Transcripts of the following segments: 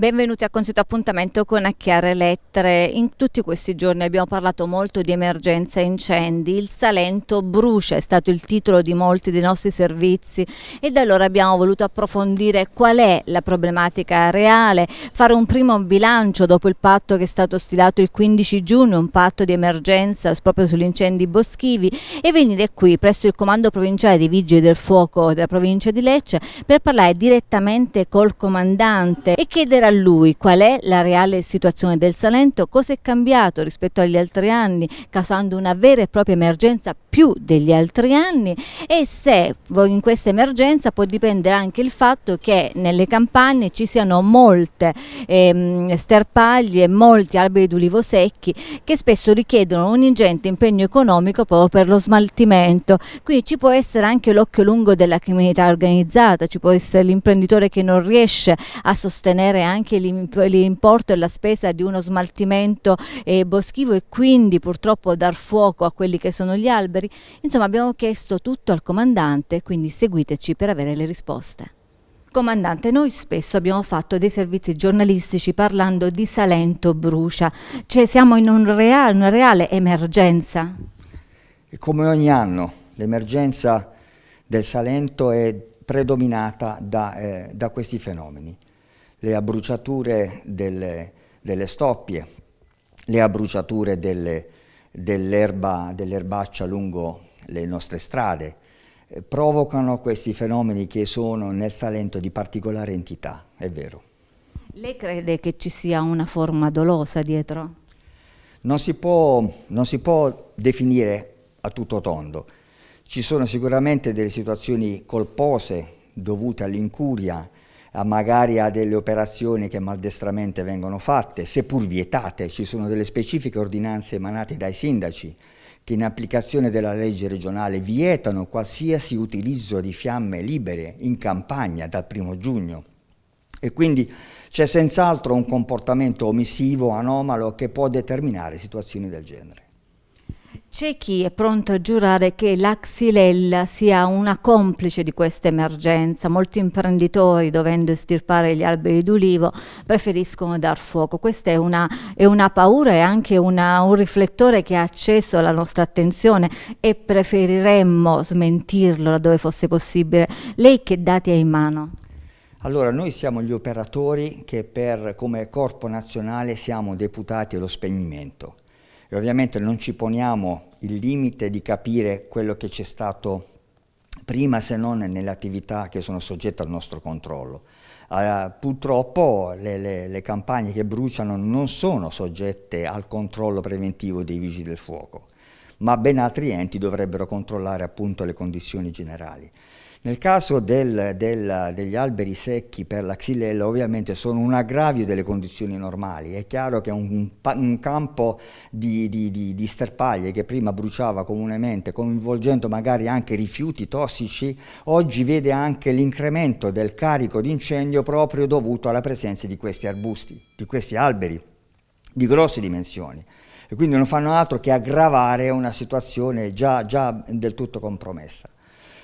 Benvenuti al consueto appuntamento con A Chiare Lettere. In tutti questi giorni abbiamo parlato molto di emergenza incendi. Il Salento brucia è stato il titolo di molti dei nostri servizi e da allora abbiamo voluto approfondire qual è la problematica reale, fare un primo bilancio dopo il patto che è stato stilato il 15 giugno, un patto di emergenza proprio sugli incendi boschivi e venire qui presso il comando provinciale dei Vigili del Fuoco della provincia di Lecce per parlare direttamente col comandante e chiedere a lui qual è la reale situazione del Salento, cosa è cambiato rispetto agli altri anni, causando una vera e propria emergenza più degli altri anni e se in questa emergenza può dipendere anche il fatto che nelle campagne ci siano molte ehm, sterpaglie, molti alberi d'ulivo secchi che spesso richiedono un ingente impegno economico proprio per lo smaltimento. Quindi ci può essere anche l'occhio lungo della criminalità organizzata, ci può essere l'imprenditore che non riesce a sostenere anche anche l'importo e la spesa di uno smaltimento eh, boschivo e quindi purtroppo dar fuoco a quelli che sono gli alberi. Insomma abbiamo chiesto tutto al comandante, quindi seguiteci per avere le risposte. Comandante, noi spesso abbiamo fatto dei servizi giornalistici parlando di Salento brucia, cioè siamo in un reale, una reale emergenza? E come ogni anno, l'emergenza del Salento è predominata da, eh, da questi fenomeni le abbruciature delle, delle stoppie, le abbruciature delle, dell'erba, dell'erbaccia lungo le nostre strade, eh, provocano questi fenomeni che sono nel Salento di particolare entità, è vero. Lei crede che ci sia una forma dolosa dietro? Non si può, non si può definire a tutto tondo. Ci sono sicuramente delle situazioni colpose dovute all'incuria, eh, magari a delle operazioni che maldestramente vengono fatte, seppur vietate, ci sono delle specifiche ordinanze emanate dai sindaci che in applicazione della legge regionale vietano qualsiasi utilizzo di fiamme libere in campagna dal primo giugno. E quindi c'è senz'altro un comportamento omissivo, anomalo, che può determinare situazioni del genere. C'è chi è pronto a giurare che la xylella sia una complice di questa emergenza. Molti imprenditori, dovendo estirpare gli alberi d'ulivo, preferiscono dar fuoco. Questa è una, è una paura e anche una, un riflettore che ha acceso la nostra attenzione e preferiremmo smentirlo laddove fosse possibile. Lei che dati ha in mano? Allora, noi siamo gli operatori che per, come corpo nazionale siamo deputati allo spegnimento e ovviamente non ci poniamo il limite di capire quello che c'è stato prima se non nelle attività che sono soggette al nostro controllo. Uh, purtroppo le, le, le, campagne che bruciano non sono soggette al controllo preventivo dei vigili del fuoco, ma ben altri enti dovrebbero controllare appunto le condizioni generali. Nel caso del, del, degli alberi secchi per la xylella ovviamente sono un aggravio delle condizioni normali, è chiaro che un, un campo di, di, di, di, sterpaglie che prima bruciava comunemente coinvolgendo magari anche rifiuti tossici, oggi vede anche l'incremento del carico di incendio proprio dovuto alla presenza di questi arbusti, di questi alberi di grosse dimensioni e quindi non fanno altro che aggravare una situazione già, già del tutto compromessa.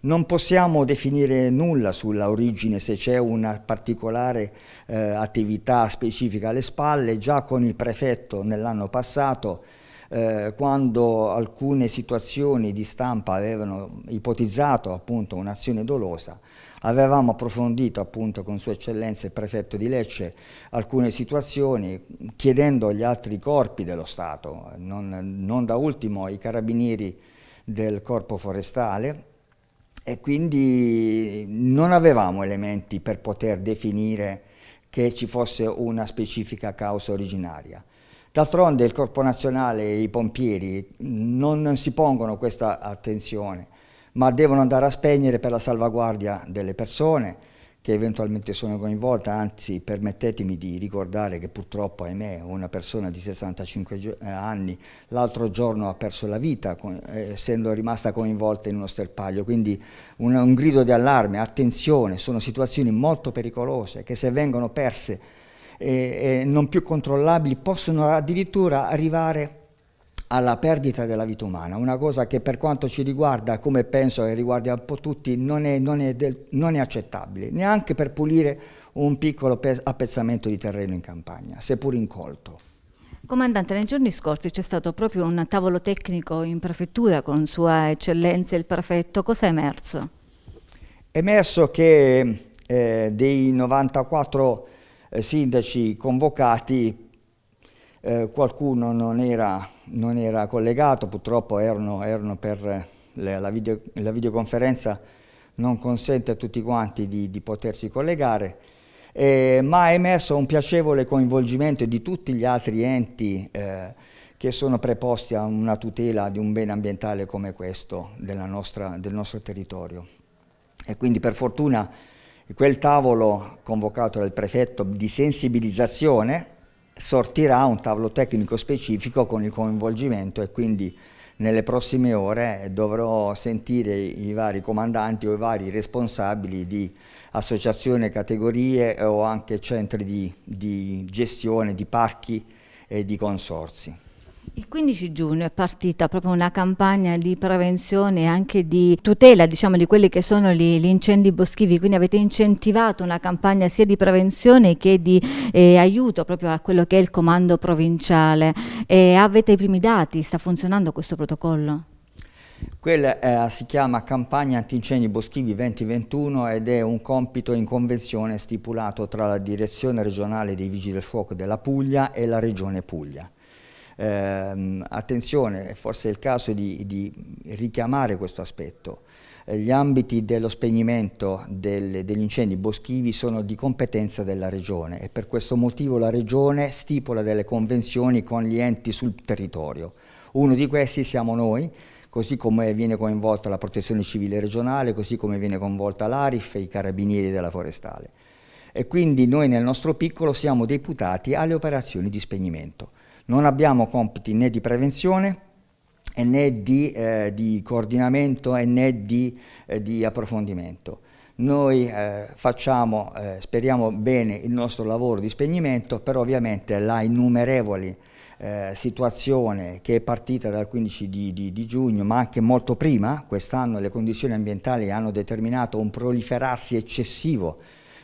Non possiamo definire nulla sulla origine se c'è una particolare eh, attività specifica alle spalle, già con il prefetto nell'anno passato eh, quando alcune situazioni di stampa avevano ipotizzato appunto un'azione dolosa, avevamo approfondito appunto con Sua Eccellenza il Prefetto di Lecce alcune situazioni chiedendo agli altri corpi dello Stato, non, non da ultimo i carabinieri del Corpo Forestale, e quindi non avevamo elementi per poter definire che ci fosse una specifica causa originaria. D'altronde il Corpo Nazionale e i pompieri non si pongono questa attenzione, ma devono andare a spegnere per la salvaguardia delle persone, che eventualmente sono coinvolta, anzi permettetemi di ricordare che purtroppo, ahimè, una persona di 65 eh, anni l'altro giorno ha perso la vita eh, essendo rimasta coinvolta in uno sterpaglio, quindi un, un grido di allarme, attenzione, sono situazioni molto pericolose che se vengono perse e, eh, e non più controllabili possono addirittura arrivare a alla perdita della vita umana, una cosa che per quanto ci riguarda, come penso che riguardi un po' tutti, non è, non è, del, non è accettabile, neanche per pulire un piccolo appezzamento di terreno in campagna, seppur incolto. Comandante, nei giorni scorsi c'è stato proprio un tavolo tecnico in prefettura con Sua Eccellenza il prefetto, cosa è emerso? È emerso che eh, dei 94 eh, sindaci convocati eh, qualcuno non era, non era, collegato, purtroppo erano, erano per eh, le, la, video, la, videoconferenza non consente a tutti quanti di, di potersi collegare, eh, ma è emesso un piacevole coinvolgimento di tutti gli altri enti eh, che sono preposti a una tutela di un bene ambientale come questo nostra, del nostro territorio. E quindi per fortuna quel tavolo convocato dal prefetto di sensibilizzazione sortirà un tavolo tecnico specifico con il coinvolgimento e quindi nelle prossime ore dovrò sentire i vari comandanti o i vari responsabili di associazioni, categorie o anche centri di, di gestione di parchi e di consorsi. Il 15 giugno è partita proprio una campagna di prevenzione e anche di tutela diciamo, di quelli che sono gli, gli, incendi boschivi, quindi avete incentivato una campagna sia di prevenzione che di eh, aiuto proprio a quello che è il comando provinciale. E avete i primi dati, sta funzionando questo protocollo? Quella eh, si chiama Campagna Antincendi Boschivi 2021 ed è un compito in convenzione stipulato tra la Direzione Regionale dei Vigili del Fuoco della Puglia e la Regione Puglia. Eh, attenzione, forse è il caso di, di richiamare questo aspetto eh, gli ambiti dello spegnimento del, degli incendi boschivi sono di competenza della Regione e per questo motivo la Regione stipula delle convenzioni con gli enti sul territorio. Uno di questi siamo noi, così come viene coinvolta la protezione civile regionale, così come viene coinvolta l'Arif e i carabinieri della forestale. E quindi noi nel nostro piccolo siamo deputati alle operazioni di spegnimento. Non abbiamo compiti né di prevenzione eh, né di, eh, di coordinamento né di, eh, di approfondimento. Noi eh, facciamo, eh, speriamo bene, il nostro lavoro di spegnimento, però ovviamente la innumerevole eh, situazione che è partita dal 15 di, di, di giugno, ma anche molto prima, quest'anno le condizioni ambientali hanno determinato un proliferarsi eccessivo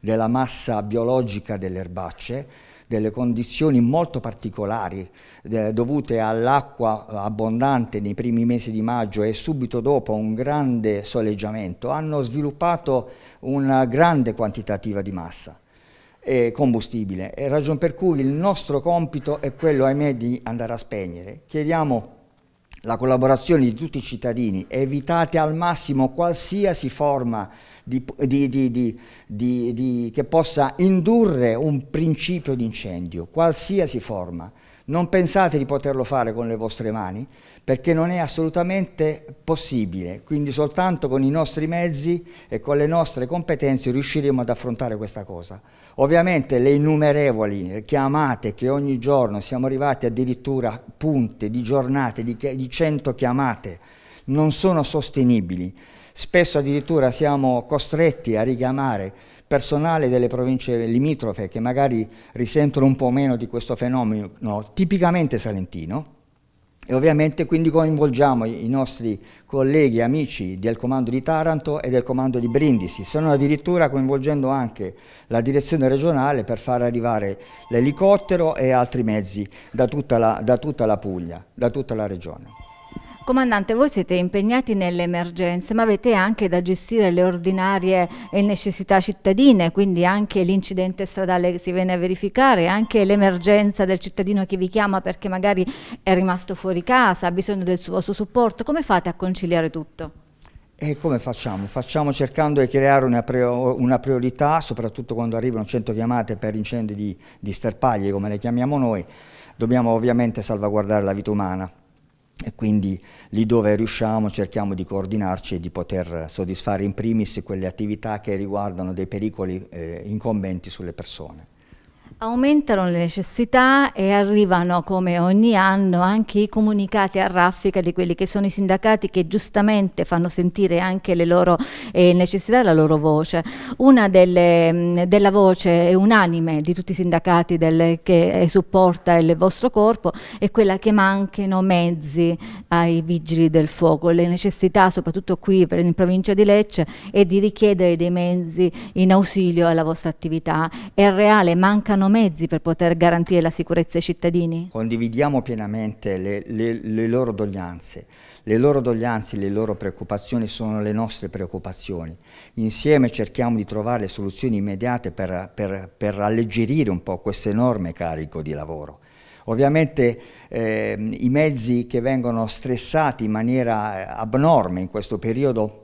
della massa biologica delle erbacce, delle condizioni molto particolari eh, dovute all'acqua abbondante nei primi mesi di maggio e subito dopo un grande soleggiamento, hanno sviluppato una grande quantitativa di massa e combustibile, e ragion per cui il nostro compito è quello, ahimè, di andare a spegnere. Chiediamo la collaborazione di tutti i cittadini, evitate al massimo qualsiasi forma di, di, di, che possa indurre un principio di incendio, qualsiasi forma. Non pensate di poterlo fare con le vostre mani, perché non è assolutamente possibile. Quindi soltanto con i nostri mezzi e con le nostre competenze riusciremo ad affrontare questa cosa. Ovviamente le innumerevoli chiamate che ogni giorno siamo arrivati addirittura a punte di giornate, di, di 100 chiamate, non sono sostenibili. Spesso addirittura siamo costretti a richiamare personale delle province limitrofe che magari risentono un po' meno di questo fenomeno no, tipicamente salentino e ovviamente quindi coinvolgiamo i nostri colleghi e amici del comando di Taranto e del comando di Brindisi, se non addirittura coinvolgendo anche la direzione regionale per far arrivare l'elicottero e altri mezzi da tutta la, da tutta la Puglia, da tutta la regione. Comandante, voi siete impegnati nelle emergenze, ma avete anche da gestire le ordinarie necessità cittadine, quindi anche l'incidente stradale che si viene a verificare, anche l'emergenza del cittadino che vi chiama perché magari è rimasto fuori casa, ha bisogno del vostro supporto. Come fate a conciliare tutto? E come facciamo? Facciamo cercando di creare una, priorità, soprattutto quando arrivano 100 chiamate per incendi di, di sterpaglie, come le chiamiamo noi, dobbiamo ovviamente salvaguardare la vita umana e quindi lì dove riusciamo cerchiamo di coordinarci e di poter soddisfare in primis quelle attività che riguardano dei pericoli eh, incombenti sulle persone. Aumentano le necessità e arrivano come ogni anno anche i comunicati a raffica di quelli che sono i sindacati che giustamente fanno sentire anche le loro eh, necessità e la loro voce. Una delle, della voce unanime di tutti i sindacati del, che eh, supporta il vostro corpo è quella che manchino mezzi ai vigili del fuoco. Le necessità soprattutto qui in provincia di Lecce è di richiedere dei mezzi in ausilio alla vostra attività. È reale, mancano mezzi per poter garantire la sicurezza ai cittadini? Condividiamo pienamente le, le, le loro doglianze. Le loro doglianze, le loro preoccupazioni sono le nostre preoccupazioni. Insieme cerchiamo di trovare soluzioni immediate per, per, per alleggerire un po' questo enorme carico di lavoro. Ovviamente eh, i mezzi che vengono stressati in maniera eh, abnorme in questo periodo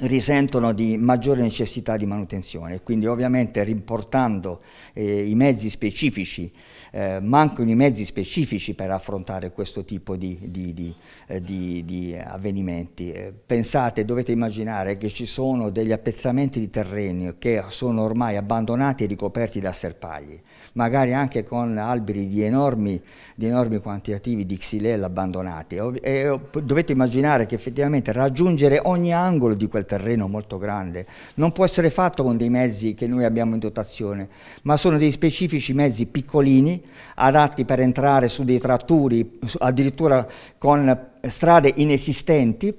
risentono di maggiore necessità di manutenzione, quindi ovviamente rimportando eh, i mezzi specifici, eh, mancano i mezzi specifici per affrontare questo tipo di, di, di, eh, di avvenimenti. Eh, pensate, dovete immaginare che ci sono degli appezzamenti di terreno che sono ormai abbandonati e ricoperti da serpagli, magari anche con alberi di enormi, enormi quantitativi di xylella abbandonati. E, eh, dovete immaginare che effettivamente raggiungere ogni angolo di quel terreno molto grande, non può essere fatto con dei mezzi che noi abbiamo in dotazione, ma sono dei specifici mezzi piccolini, adatti per entrare su dei tratturi, addirittura con strade inesistenti,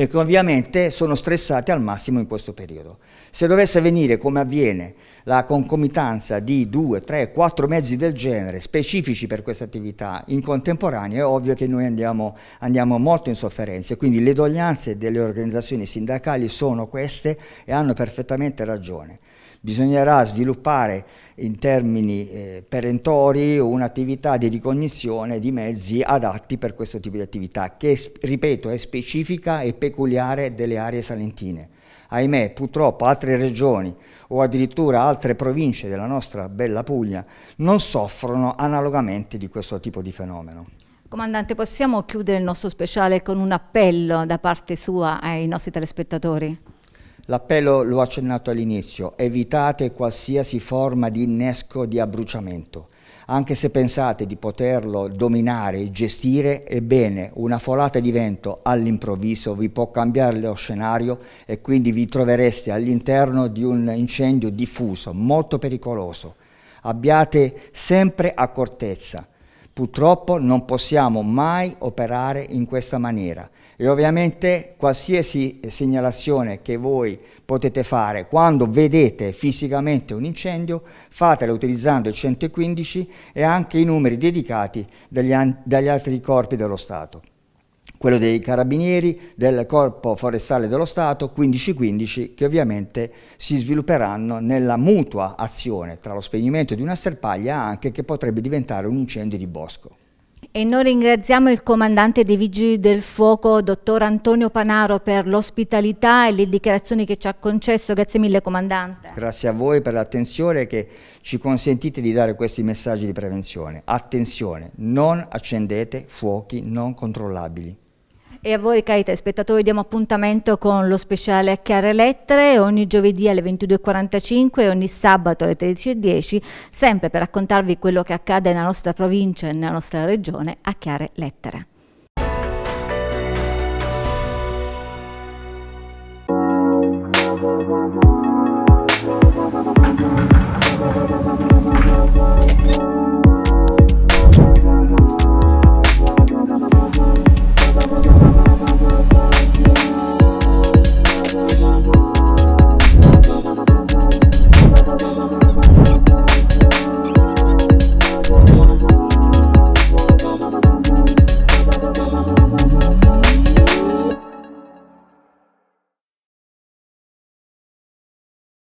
e che ovviamente sono stressate al massimo in questo periodo. Se dovesse avvenire, come avviene, la concomitanza di due, tre, quattro mezzi del genere specifici per questa attività in contemporanea, è ovvio che noi andiamo, andiamo molto in sofferenza. Quindi le doglianze delle organizzazioni sindacali sono queste e hanno perfettamente ragione bisognerà sviluppare in termini eh, perentori un'attività di ricognizione di mezzi adatti per questo tipo di attività, che ripeto è specifica e peculiare delle aree salentine. Ahimè, purtroppo altre regioni o addirittura altre province della nostra bella Puglia non soffrono analogamente di questo tipo di fenomeno. Comandante, possiamo chiudere il nostro speciale con un appello da parte sua ai nostri telespettatori? L'appello l'ho accennato all'inizio, evitate qualsiasi forma di innesco di abbruciamento. Anche se pensate di poterlo dominare e gestire, ebbene, una folata di vento all'improvviso vi può cambiare lo scenario e quindi vi trovereste all'interno di un incendio diffuso, molto pericoloso. Abbiate sempre accortezza Purtroppo non possiamo mai operare in questa maniera e ovviamente qualsiasi eh, segnalazione che voi potete fare quando vedete fisicamente un incendio fatela utilizzando il 115 e anche i numeri dedicati dagli, dagli altri corpi dello Stato quello dei carabinieri, del Corpo Forestale dello Stato 1515 che ovviamente si svilupperanno nella mutua azione tra lo spegnimento di una serpaglia anche che potrebbe diventare un incendio di bosco. E noi ringraziamo il comandante dei Vigili del Fuoco, dottor Antonio Panaro, per l'ospitalità e le dichiarazioni che ci ha concesso. Grazie mille, comandante. Grazie a voi per l'attenzione che ci consentite di dare questi messaggi di prevenzione. Attenzione, non accendete fuochi non controllabili. E a voi cari telespettatori diamo appuntamento con lo speciale a chiare lettere ogni giovedì alle 22.45 e ogni sabato alle 13.10, sempre per raccontarvi quello che accade nella nostra provincia e nella nostra regione a chiare lettere.